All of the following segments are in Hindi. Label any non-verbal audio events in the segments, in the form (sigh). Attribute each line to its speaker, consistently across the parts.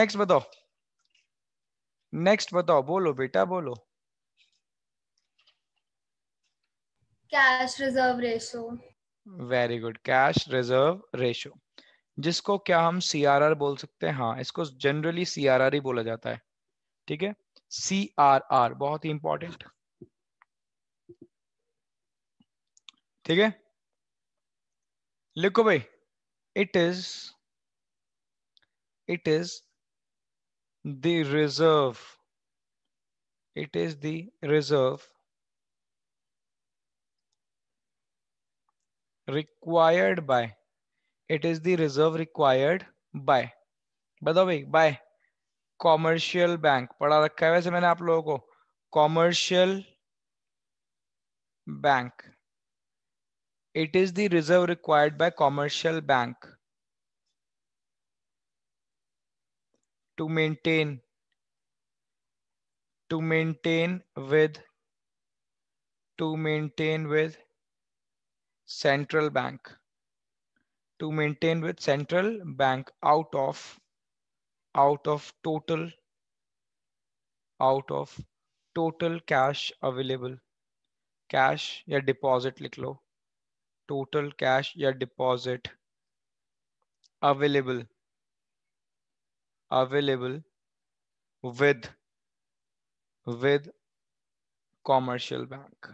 Speaker 1: नेक्स्ट बताओ नेक्स्ट बताओ बोलो बेटा बोलो cash reserve ratio very good cash reserve ratio जिसको क्या हम सी आर आर बोल सकते हैं हाँ इसको जनरली सी आर आर ही बोला जाता है ठीक है सी आर आर बहुत ही इंपॉर्टेंट ठीक है लिखो भाई it is it is the reserve. It is the reserve required by. It is the reserve required by. by the way by commercial bank. padha rakha hai वैसे मैंने आप लोगों को commercial bank. It is the reserve required by commercial bank. to maintain to maintain with to maintain with central bank to maintain with central bank out of out of total out of total cash available cash your deposit little, total cash your deposit available available with with commercial bank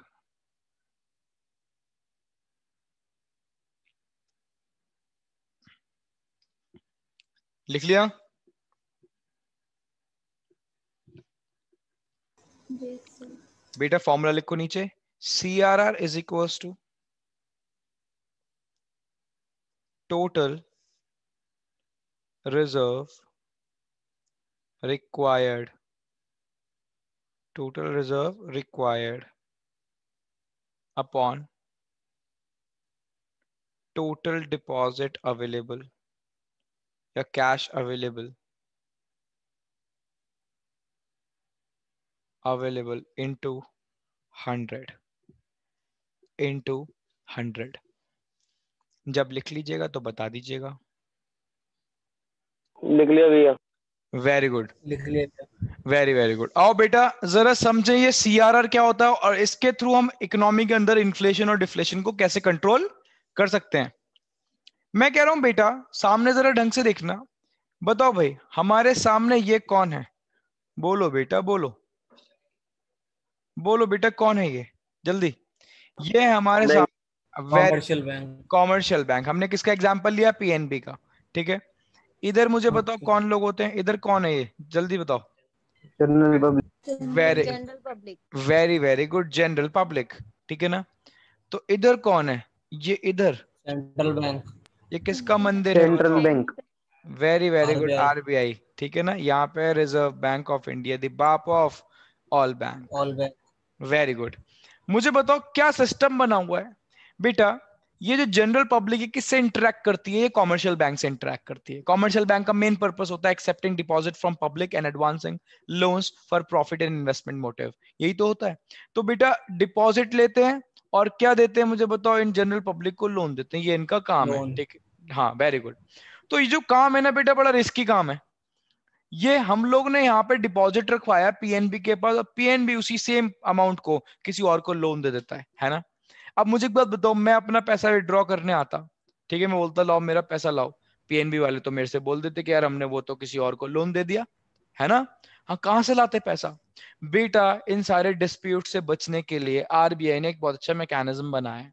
Speaker 1: लिख लिया बेटा फॉर्मूला लिखो नीचे C R R is equal to total reserve required total reserve required upon total deposit available your cash available available into 100 into 100 जब लिख लीजिएगा तो बता दीजिएगा लिख लिया भैया वेरी गुड लिख लिया वेरी वेरी गुड आओ बेटा जरा समझे ये सीआरआर क्या होता है और इसके थ्रू हम इकोनॉमी के अंदर इन्फ्लेशन और डिफ्लेशन को कैसे कंट्रोल कर सकते हैं मैं कह रहा हूं बेटा सामने जरा ढंग से देखना बताओ भाई हमारे सामने ये कौन है बोलो बेटा बोलो बोलो बेटा कौन है ये जल्दी ये है हमारे सामने कॉमर्शियल बैंक कॉमर्शियल बैंक हमने किसका एग्जाम्पल लिया पीएनबी का ठीक है इधर मुझे हाँ, बताओ कौन लोग होते हैं इधर कौन है ये जल्दी बताओ general very very very good general public ठीक है ना तो इधर कौन है ये इधर सेंट्रल बैंक ये किसका मंदिर है central bank very very good RBI ठीक है ना यहाँ पे रिजर्व बैंक ऑफ इंडिया बाप of all bank all bank very good मुझे बताओ क्या सिस्टम बना हुआ है बेटा ये जो जनरल पब्लिक है किससे इंटरेक्ट करती है ये कॉमर्शियल बैंक से इंटरेक्ट करती है कॉमर्शियल बैंक का मेन पर्पस होता है accepting deposit from public and advancing loans for profit and investment motive यही तो होता है तो बेटा डिपॉजिट लेते हैं और क्या देते हैं मुझे बताओ इन जनरल पब्लिक को लोन देते हैं ये इनका काम है ठीक हाँ वेरी गुड तो ये जो काम है ना बेटा बड़ा रिस्की काम है ये हम लोग ने यहाँ पे डिपॉजिट रखवाया पीएनबी के पास और पीएनबी उसी सेम अमाउंट को किसी और को लोन दे देता है है ना अब मुझे एक बात बताओ मैं अपना पैसा विड्रॉ करने आता ठीक है मैं बोलता लाओ मेरा पैसा लाओ पीएनबी वाले तो मेरे से बोल देते कि यार हमने वो तो किसी और को लोन दे दिया है ना हाँ कहाँ से लाते पैसा बेटा इन सारे डिस्प्यूट से बचने के लिए आरबीआई ने एक बहुत अच्छा मैकेनिज्म बनाया है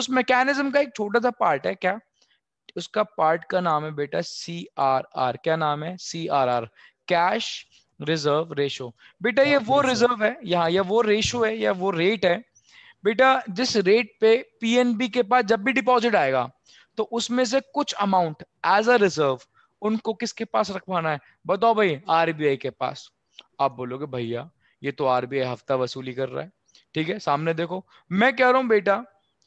Speaker 1: उस मैकेनिज्म का एक छोटा सा पार्ट है क्या उसका पार्ट का नाम है बेटा सी आर आर क्या नाम है C R R cash reserve ratio बेटा ये वो रिजर्व है यहाँ या वो रेशो है या वो रेट है बेटा जिस रेट पे पीएनबी के पास जब भी डिपॉजिट आएगा तो उसमें से कुछ अमाउंट एज अ रिजर्व उनको किसके पास रखवाना है बताओ भाई आरबीआई के पास आप बोलोगे भैया ये तो आरबीआई हफ्ता वसूली कर रहा है ठीक है सामने देखो मैं कह रहा हूं बेटा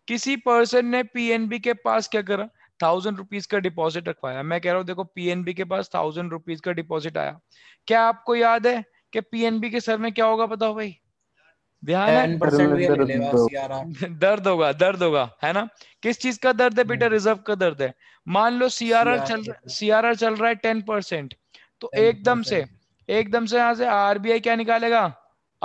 Speaker 1: किसी पर्सन ने पीएनबी के पास क्या करा थाउजेंड रुपीज का डिपॉजिट रखवाया मैं कह रहा हूँ देखो पीएनबी के पास थाउजेंड रुपीज का डिपॉजिट आया क्या आपको याद है कि पीएनबी के सर में क्या होगा बताओ भाई दर्द होगा दर्द होगा है ना किस चीज का दर्द है बेटा रिजर्व हम्म। का दर्द है मान लो सी आर आर चल सी आर आर चल रहा है टेन परसेंट तो एकदम से एकदम से यहाँ से आरबीआई क्या निकालेगा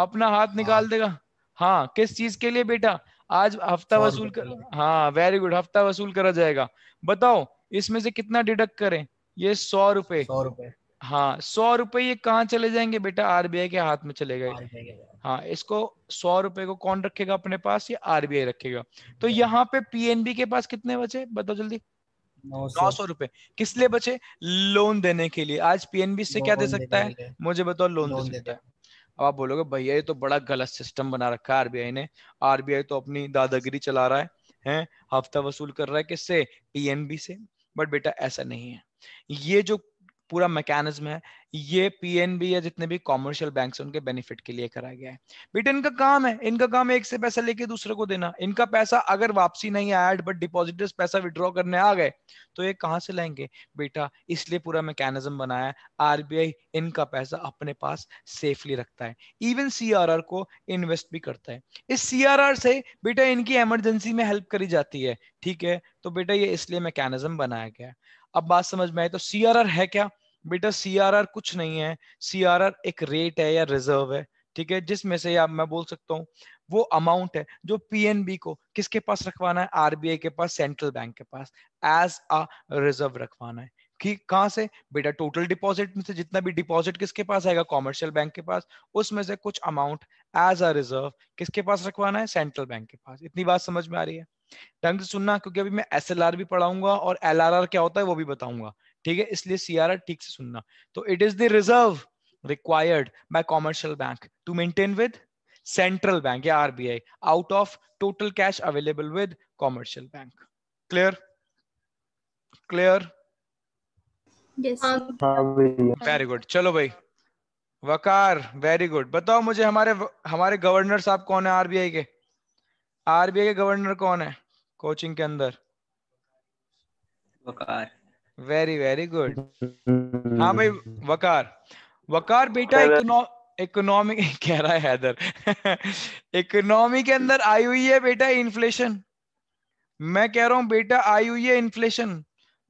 Speaker 1: अपना हाथ निकाल हाँ। देगा हाँ किस चीज के लिए बेटा आज हफ्ता वसूल कर हाँ वेरी गुड हफ्ता वसूल करा जाएगा बताओ इसमें से कितना डिडक्ट करें ये सौ रुपए सौ रुपए हाँ सौ रुपए ये कहाँ चले जाएंगे बेटा आरबीआई के हाथ में चले गए हाँ इसको सौ रुपए को कौन रखेगा अपने पास ये आरबीआई रखेगा तो हम्म। यहाँ पे पीएनबी के पास कितने बचे बताओ जल्दी नौ सौ रुपए किस लिए बचे लोन देने के लिए आज पीएनबी से क्या दे सकता है मुझे बताओ लोन दे सकता है अब आप बोलोगे भैया ये तो बड़ा गलत सिस्टम बना रखा है आरबीआई ने आरबीआई तो अपनी दादागिरी चला रहा है हैं हफ्ता वसूल कर रहा है किससे पीएनबी से बट बेटा ऐसा नहीं है ये जो पूरा मैकेनिज्म है ये पीएनबी या जितने भी कॉमर्शियल बैंक है उनके बेनिफिट के लिए कराया गया है बेटा इनका काम है इनका काम एक से पैसा लेके दूसरे को देना इनका पैसा अगर वापसी नहीं आया बट डिपॉजिटर्स पैसा विड्रॉ करने आ गए तो ये कहाँ से लेंगे बेटा इसलिए पूरा मैकेनिज्म बनाया आरबीआई इनका पैसा अपने पास सेफली रखता है इवन सी को इन्वेस्ट भी करता है इस सी से बेटा इनकी एमरजेंसी में हेल्प करी जाती है ठीक है तो बेटा ये इसलिए मैकेनिज्म बनाया गया है अब बात समझ में आई तो सी है क्या बेटा सी कुछ नहीं है सी एक रेट है या रिजर्व है ठीक है जिसमें से आप मैं बोल सकता हूँ वो अमाउंट है जो पीएनबी को किसके पास रखवाना है आरबीआई के पास सेंट्रल बैंक के पास एज अ रिजर्व रखवाना है कि कहाँ से बेटा टोटल डिपॉजिट में से जितना भी डिपॉजिट किसके पास आएगा कॉमर्शियल बैंक के पास उसमें से कुछ अमाउंट एज अ रिजर्व किसके पास रखवाना है सेंट्रल बैंक के पास इतनी बात समझ में आ रही है ढंग से सुनना क्योंकि अभी मैं एस भी पढ़ाऊंगा और एल क्या होता है वो भी बताऊंगा ठीक है इसलिए सी ठीक से सुनना तो it is the reserve required by commercial bank to maintain with central bank या RBI out of total cash available with commercial bank clear clear very good चलो भाई वकार वेरी गुड बताओ मुझे हमारे हमारे गवर्नर साहब कौन है आरबीआई के आरबीआई के गवर्नर कौन है कोचिंग के अंदर वकार वेरी वेरी गुड हाँ भाई वकार वकार बेटा इकोनॉमिक इकोनॉमी (laughs) कह रहा है हैदर (laughs) इकोनॉमी के अंदर आई हुई है बेटा इन्फ्लेशन मैं कह रहा हूँ बेटा आई हुई है इन्फ्लेशन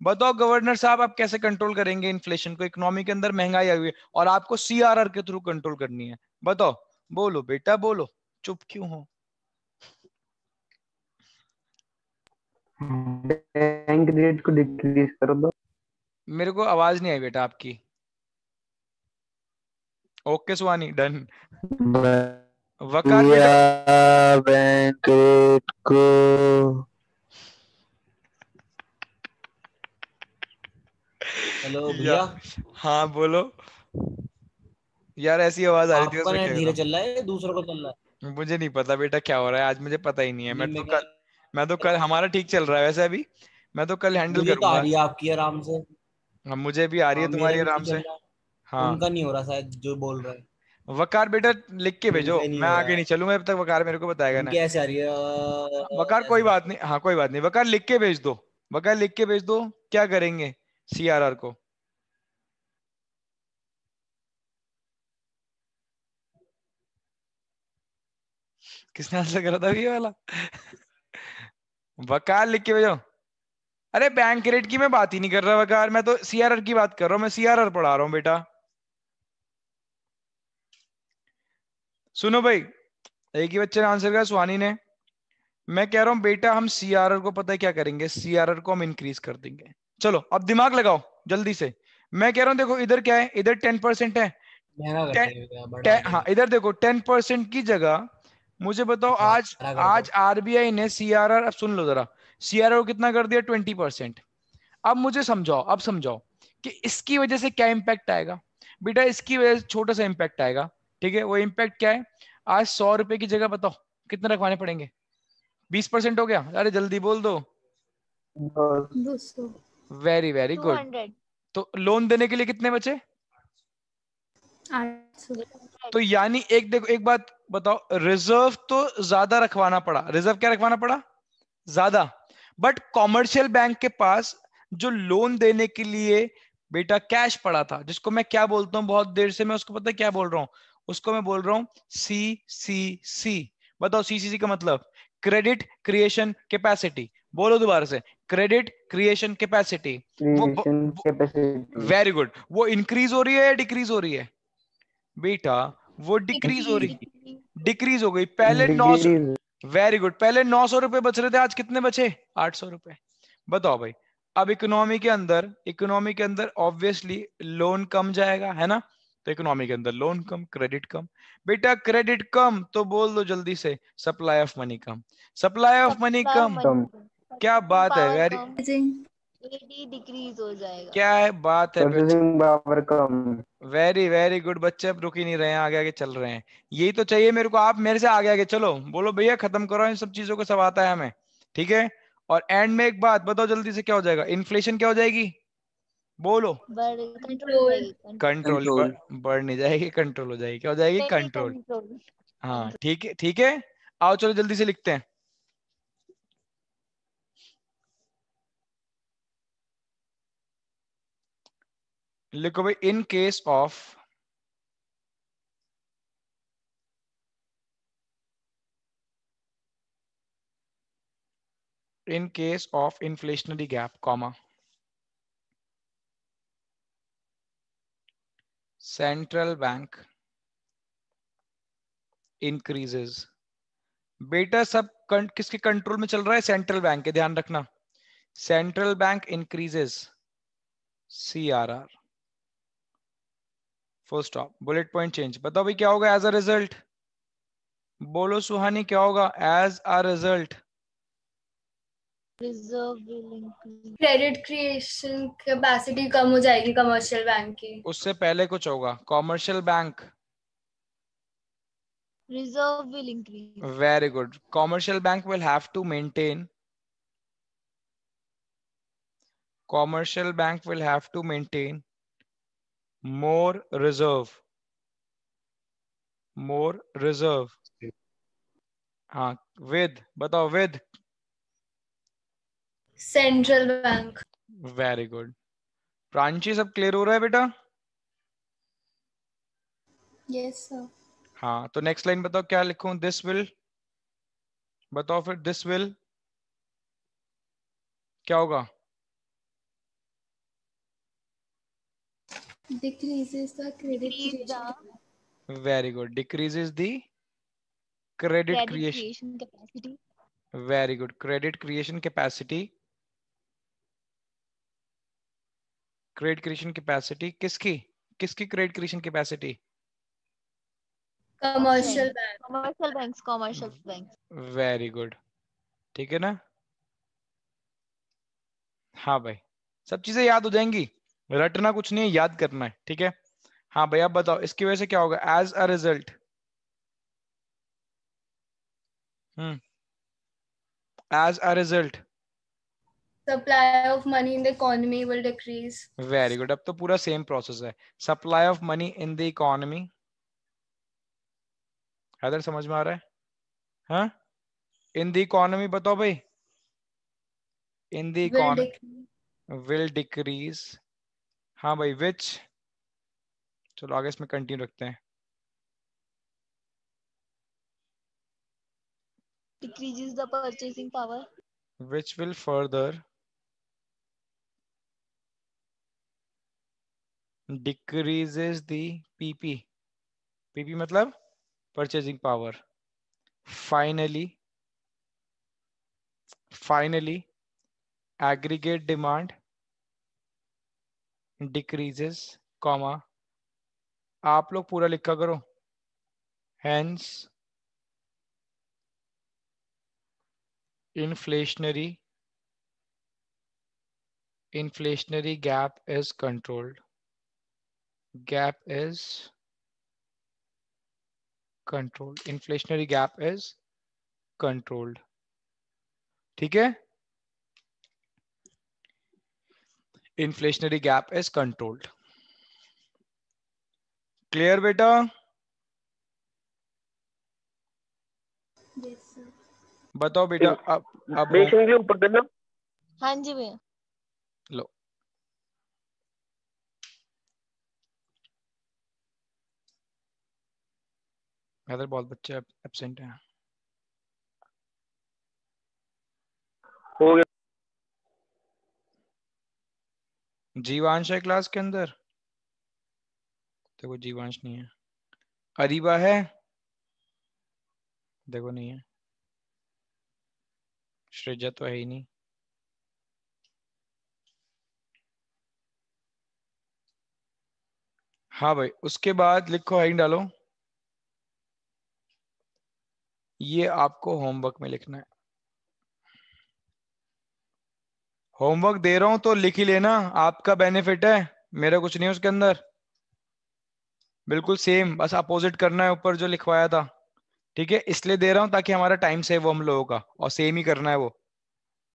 Speaker 1: बताओ गवर्नर साहब आप कैसे कंट्रोल करेंगे इन्फ्लेशन को इकोनॉमी के अंदर महंगाई आई हुई है और आपको सीआरआर के थ्रू कंट्रोल करनी है बताओ बोलो बेटा बोलो चुप क्यों हो बैंक रेट को डिक्रीज कर दो मेरे को आवाज नहीं आई बेटा आपकी okay Suhani done Waqar bank rate को हेलो भैया हाँ बोलो यार ऐसी आवाज आ रही थी धीरे चल रहा है दूसरों को चल रहा है मुझे नहीं पता बेटा क्या हो रहा है आज मुझे पता ही नहीं है मैं तो कल मैं तो कल हमारा ठीक चल रहा है वैसे अभी मैं तो कल हैंडल तो कर रहा रही है आपकी आराम से हम हाँ, मुझे भी आ रही है हाँ, तुम्हारी आराम से हाँ उनका नहीं हो रहा शायद जो बोल रहा है वकार बेटा लिख के भेजो मैं आगे नहीं चलूंगा अब तक वकार मेरे को बताएगा ना कैसे आ रही है वकार कोई बात नहीं हाँ कोई बात नहीं वकार लिख के भेज दो वकार लिख के भेज दो क्या करेंगे सीआरआर को किसने आंसर करा था ये वाला वकार लिख के भेजो अरे बैंक रेट की मैं बात ही नहीं कर रहा वकार मैं तो सीआरआर की बात कर रहा हूं मैं सीआरआर पढ़ा रहा हूं बेटा सुनो भाई एक ही बच्चे ने आंसर किया सुहानी ने मैं कह रहा हूं बेटा हम सीआरआर को पता है क्या करेंगे सीआरआर को हम इंक्रीज कर देंगे चलो अब दिमाग लगाओ जल्दी से मैं कह रहा हूँ देखो इधर क्या है इधर टेन परसेंट है हाँ इधर देखो टेन परसेंट की जगह मुझे बताओ हाँ, आज आज आरबीआई ने सीआरआर अब सुन लो जरा सीआरआर कितना कर दिया ट्वेंटी परसेंट अब मुझे समझाओ अब समझाओ कि इसकी वजह से क्या इम्पैक्ट आएगा बेटा इसकी वजह से छोटा सा इम्पैक्ट आएगा ठीक है वो इम्पैक्ट क्या है आज सौ रुपए की जगह बताओ कितने रखवाने पड़ेंगे बीस परसेंट हो गया अरे जल्दी बोल दो वेरी वेरी गुड तो लोन देने के लिए कितने बचे तो यानी एक देखो एक बात बताओ रिजर्व तो ज्यादा रखवाना पड़ा रिजर्व क्या रखवाना पड़ा ज्यादा बट कॉमर्शियल बैंक के पास जो लोन देने के लिए बेटा कैश पड़ा था जिसको मैं क्या बोलता हूँ बहुत देर से मैं उसको पता है क्या बोल रहा हूँ उसको मैं बोल रहा हूँ सी सी सी बताओ सी सी सी का मतलब क्रेडिट क्रिएशन कैपेसिटी बोलो दोबारा से credit creation capacity very good वो इंक्रीज हो रही है या डिक्रीज हो रही है बेटा वो डिक्रीज हो रही है डिक्रीज हो गई पहले नौ सौ वेरी गुड पहले नौ सौ रुपए बच रहे थे आज कितने बचे आठ सौ रुपए बताओ भाई अब इकोनॉमी के अंदर इकोनॉमी के अंदर ऑब्वियसली लोन कम जाएगा है ना तो इकोनॉमी के अंदर लोन कम क्रेडिट कम बेटा क्रेडिट कम तो बोल दो जल्दी से सप्लाई ऑफ मनी कम सप्लाई ऑफ मनी कम क्या बात है यार डिक्रीज हो जाएगा क्या है बात है वेरी वेरी गुड बच्चे अब रुक ही नहीं रहे हैं आगे आगे चल रहे हैं यही तो चाहिए मेरे को आप मेरे से आगे आगे चलो बोलो भैया खत्म करो इन सब चीजों को सब आता है हमें ठीक है और एंड में एक बात बताओ जल्दी से क्या हो जाएगा इन्फ्लेशन क्या हो जाएगी बोलो कंट्रोल कंट्रोल बढ़ नहीं जाएगी कंट्रोल हो जाएगी क्या हो जाएगी कंट्रोल हाँ ठीक है ठीक है आओ चलो जल्दी से लिखते हैं लिखो भाई in case of in case of inflationary gap comma central bank increases बेटा सब किसके कंट्रोल में चल रहा है सेंट्रल बैंक के ध्यान रखना central bank increases C R R full stop bullet point change बताओ भाई क्या होगा एज अ रिजल्ट बोलो सुहानी क्या होगा as a result credit creation capacity कम हो जाएगी कमर्शियल बैंक की उससे पहले कुछ होगा commercial bank reserve will increase very good commercial bank will have to maintain commercial bank will have to maintain more reserve more reserve हाँ with बताओ with central bank very good Pranchi सब क्लियर हो रहा है बेटा yes sir हाँ तो next line बताओ क्या लिखूं this will बताओ फिर this will क्या होगा decreases the credit creation. Very good. Decreases the credit, credit creation. creation capacity. Very good. Credit creation capacity. credit creation capacity kiski kiski credit creation capacity commercial bank commercial banks commercial banks very good ठीक है ना हाँ भाई सब चीजें याद हो जाएंगी रटना कुछ नहीं है याद करना है ठीक है हाँ भाई भैया बताओ इसकी वजह से क्या होगा as a result hmm as a result supply of money in the economy will decrease very good अब तो पूरा सेम प्रोसेस है supply of money in the economy economy समझ में आ रहा है इन द इकोनॉमी बताओ भाई in the economy will decrease हाँ भाई विच चलो आगे इसमें कंटिन्यू रखते हैं decreases the purchasing power which will further decreases the pp pp मतलब purchasing power finally finally aggregate demand decreases comma आप लोग पूरा लिखा करो हैंस inflationary inflationary gap is controlled gap is controlled inflationary gap is controlled ठीक है inflationary gap is controlled clear beta yes sir batao बताओ ab अब अब के ऊपर करना haan ji भैया lo अदर बहुत बच्चे एबसेंट हैं हो गया जीवांश है क्लास के अंदर देखो जीवांश नहीं है अरिबा है देखो नहीं है श्रेजा तो है ही नहीं हाँ भाई उसके बाद लिखो हाइन डालो ये आपको होमवर्क में लिखना है होमवर्क दे रहा हूं तो लिख ही लेना आपका बेनिफिट है मेरा कुछ नहीं उसके अंदर बिल्कुल सेम बस अपोजिट करना है ऊपर जो लिखवाया था ठीक है इसलिए दे रहा हूँ ताकि हमारा टाइम सेव हो हम लोगों का और सेम ही करना है वो